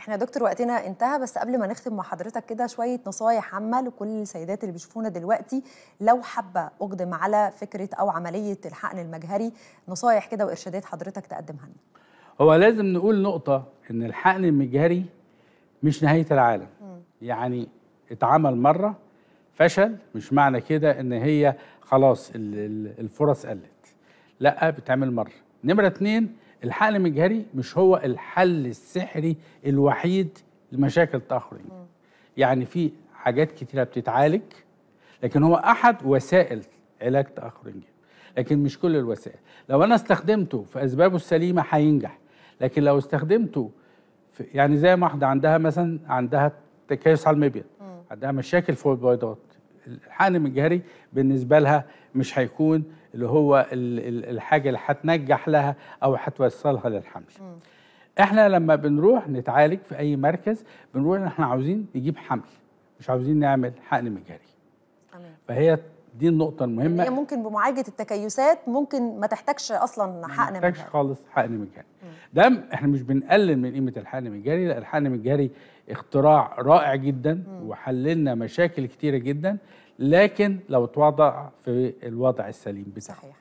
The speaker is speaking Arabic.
احنا يا دكتور وقتنا انتهى بس قبل ما نختم مع حضرتك كده شويه نصايح عامه لكل السيدات اللي بيشوفونا دلوقتي لو حابه اقدم على فكره او عمليه الحقن المجهري نصايح كده وارشادات حضرتك تقدمها لنا هو لازم نقول نقطه ان الحقن المجهري مش نهايه العالم م. يعني اتعمل مره فشل مش معنى كده ان هي خلاص الفرص قلت لا بتعمل مره نمره اتنين الحقن المجهري مش هو الحل السحري الوحيد لمشاكل تاخر يعني في حاجات كتيره بتتعالج لكن هو احد وسائل علاج تاخر الجنين لكن مش كل الوسائل لو انا استخدمته في اسبابه السليمه هينجح لكن لو استخدمته في يعني زي ما واحده عندها مثلا عندها تكيس على المبيض عندها مشاكل في البيضات الحقن المجهري بالنسبه لها مش هيكون اللي هو الحاجه اللي هتنجح لها او هتوصلها للحمل احنا لما بنروح نتعالج في اي مركز بنقول احنا عاوزين نجيب حمل مش عاوزين نعمل حقن مجهري فهي دي النقطه المهمه هي ممكن بمعالجه التكيسات ممكن ما تحتاجش اصلا حقن مجاني ما تحتاجش خالص حقن مجاني ده احنا مش بنقلل من قيمه الحقن المجاني لا الحقن المجاني اختراع رائع جدا مم. وحللنا مشاكل كتيره جدا لكن لو اتوضع في الوضع السليم بتاعه صحيح